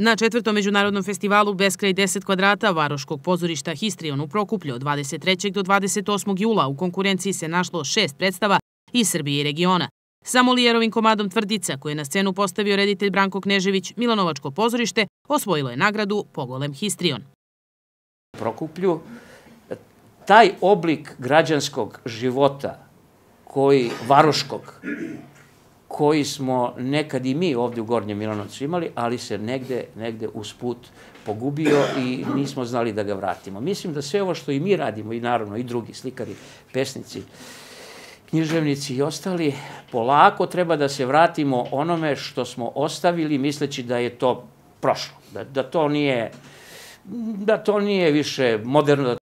Na četvrtom međunarodnom festivalu Beskraj 10 kvadrata Varoškog pozorišta Histrion u Prokuplju od 23. do 28. jula u konkurenciji se našlo šest predstava iz Srbije i regiona. Samo Lijerovim komadom Tvrdica, koje je na scenu postavio reditelj Branko Knežević, Milanovačko pozorište, osvojilo je nagradu Pogolem Histrion. Prokuplju taj oblik građanskog života koji varoškog koji smo nekad i mi ovde u Gornjem Milanovcu imali, ali se negde, negde usput pogubio i nismo znali da ga vratimo. Mislim da sve ovo što i mi radimo, i naravno i drugi slikari, pesnici, književnici i ostali, polako treba da se vratimo onome što smo ostavili misleći da je to prošlo, da, da to nije da to nije više moderno, da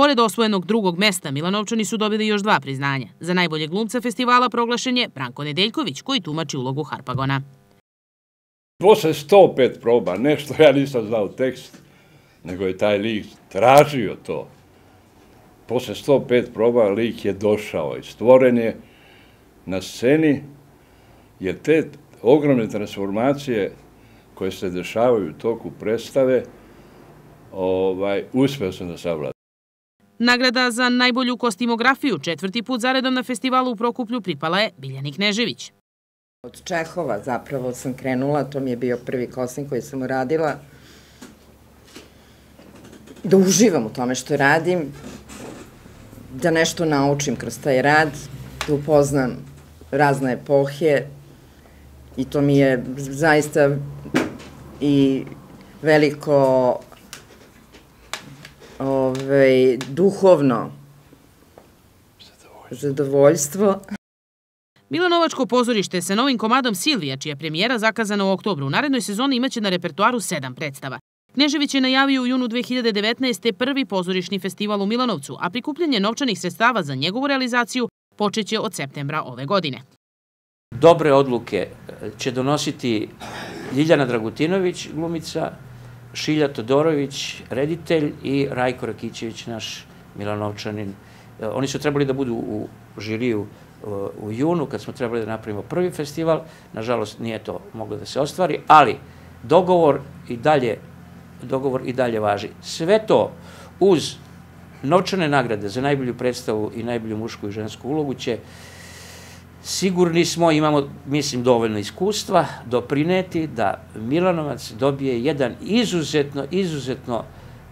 Pored osvojenog drugog mesta, Milanovčani su dobili još dva priznanja. Za najbolje glumca festivala proglašen je Branko Nedeljković, koji tumači ulogu Harpagona. Posle 105 proba, nešto ja nisam znao tekst, nego je taj lik tražio to. Posle 105 proba lik je došao i stvoren je na sceni, jer te ogromne transformacije koje se dešavaju u toku predstave, ovaj, uspeo sam da savladam. Nagrada za najbolju kostimografiju četvrti put zaredom na festivalu u Prokuplju pripala je Biljani Knežević. Od Čehova zapravo sam krenula, to mi je bio prvi kostim koji sam uradila. Da uživam u tome što radim, da nešto naučim kroz taj rad, da upoznam razne epohe i to mi je zaista i veliko ovaj, duhovno zadovoljstvo. Milanovačko pozorište sa novim komadom Silvija, čija premijera zakazana u oktobru, u narednoj sezoni imaće na repertuaru sedam predstava. Knežević je najavio u junu 2019. prvi pozorišni festival u Milanovcu, a prikupljanje novčanih sredstava za njegovu realizaciju počeće od septembra ove godine. Dobre odluke e, će donositi Ljiljana Dragutinović, glumica, Šilja Todorović, reditelj i Rajko Rakićević, naš Milanovčanin. E, oni su trebali da budu u žiriju e, u junu, kad smo trebali da napravimo prvi festival. Nažalost, nije to moglo da se ostvari, ali dogovor i dalje, dogovor i dalje važi. Sve to uz novčane nagrade za najbolju predstavu i najbolju mušku i žensku ulogu će uh, Sigurni smo, imamo, mislim, dovoljno iskustva doprineti da Milanovac dobije jedan izuzetno, izuzetno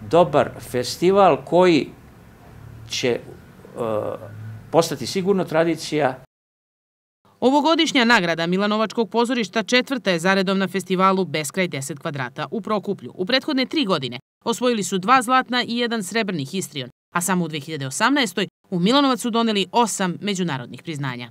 dobar festival koji će e, postati sigurno tradicija. Ovogodišnja nagrada Milanovačkog pozorišta četvrta je zaredom na festivalu Beskraj 10 kvadrata u Prokuplju. U prethodne tri godine osvojili su dva zlatna i jedan srebrni histrion, a samo u 2018. u Milanovacu doneli osam međunarodnih priznanja.